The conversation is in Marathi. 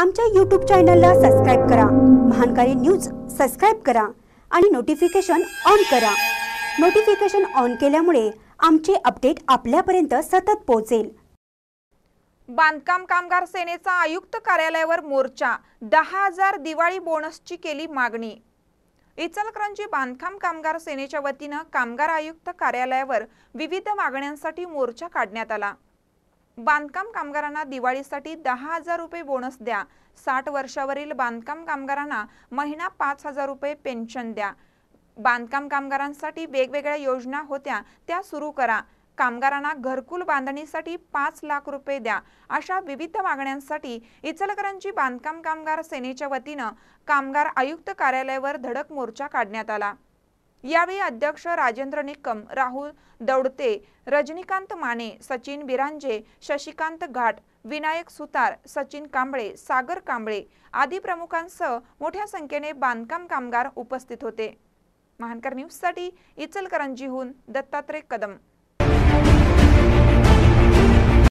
आमच्या यूट्यूब चॅनलला सबस्क्राईब करा महानकारी न्यूज सबस्क्राईब करा आणि नोटिफिकेशन ऑन करा नोटिफिकेशन ऑन केल्यामुळे आमचे अपडेट आपल्यापर्यंत सतत पोहोचेल बांधकाम कामगार सेनेचा आयुक्त कार्यालयावर मोर्चा दहा हजार दिवाळी बोनसची केली मागणी इचलकरंजी बांधकाम कामगार सेनेच्या वतीनं कामगार आयुक्त कार्यालयावर विविध मागण्यांसाठी मोर्चा काढण्यात आला बांधकाम कामगारांना दिवाळीसाठी दहा हजार रुपये बोनस द्या साठ वर्षावरील बांधकाम कामगारांना महिना पाच हजार रुपये पेन्शन द्या बांधकाम कामगारांसाठी वेगवेगळ्या योजना होत्या त्या सुरू करा कामगारांना घरकुल बांधणीसाठी पाच लाख रुपये द्या अशा विविध मागण्यांसाठी इचलकरांची बांधकाम कामगार सेनेच्या वतीनं कामगार आयुक्त कार्यालयावर धडक मोर्चा काढण्यात आला यावेळी अध्यक्ष राजेंद्र निकम राहुल दौडते रजनीकांत माने सचिन बिरांजे शशिकांत घाट विनायक सुतार सचिन कांबळे सागर कांबळे आदी प्रमुखांसह मोठ्या संख्येने बांधकाम कामगार उपस्थित होते महानकर न्यूजसाठी इचलकरंजीहून दत्तात्रय कदम